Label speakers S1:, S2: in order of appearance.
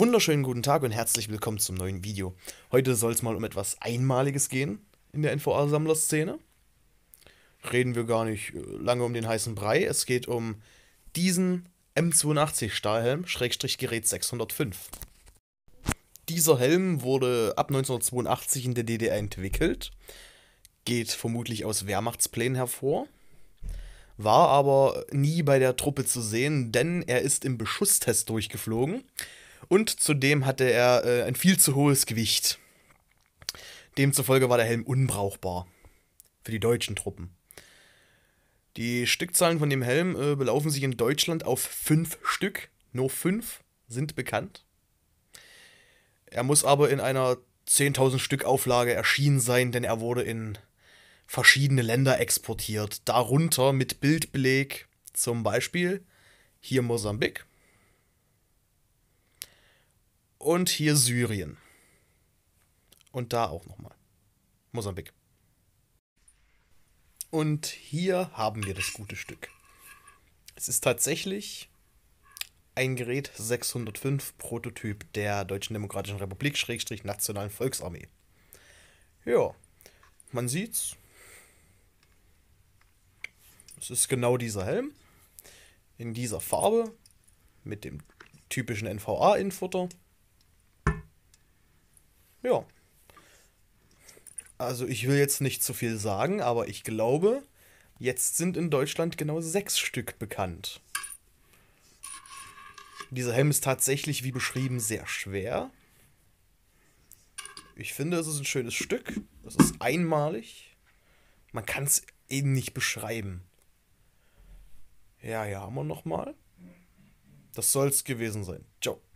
S1: wunderschönen guten Tag und herzlich willkommen zum neuen Video. Heute soll es mal um etwas Einmaliges gehen in der NVA-Sammler-Szene. Reden wir gar nicht äh, lange um den heißen Brei. Es geht um diesen M82 Stahlhelm, Schrägstrich Gerät 605. Dieser Helm wurde ab 1982 in der DDR entwickelt, geht vermutlich aus Wehrmachtsplänen hervor, war aber nie bei der Truppe zu sehen, denn er ist im Beschusstest durchgeflogen und zudem hatte er äh, ein viel zu hohes Gewicht. Demzufolge war der Helm unbrauchbar für die deutschen Truppen. Die Stückzahlen von dem Helm äh, belaufen sich in Deutschland auf fünf Stück. Nur fünf sind bekannt. Er muss aber in einer 10.000 Stück Auflage erschienen sein, denn er wurde in verschiedene Länder exportiert. Darunter mit Bildbeleg zum Beispiel hier Mosambik, und hier Syrien. Und da auch nochmal. Mosambik. Und hier haben wir das gute Stück. Es ist tatsächlich ein Gerät 605 Prototyp der Deutschen Demokratischen Republik Schrägstrich Nationalen Volksarmee. Ja, man sieht's. Es ist genau dieser Helm in dieser Farbe mit dem typischen NVA-Infutter. Ja. Also ich will jetzt nicht zu viel sagen, aber ich glaube, jetzt sind in Deutschland genau sechs Stück bekannt. Dieser Helm ist tatsächlich, wie beschrieben, sehr schwer. Ich finde, es ist ein schönes Stück. Es ist einmalig. Man kann es eben nicht beschreiben. Ja, ja, haben wir nochmal. Das soll es gewesen sein. Ciao.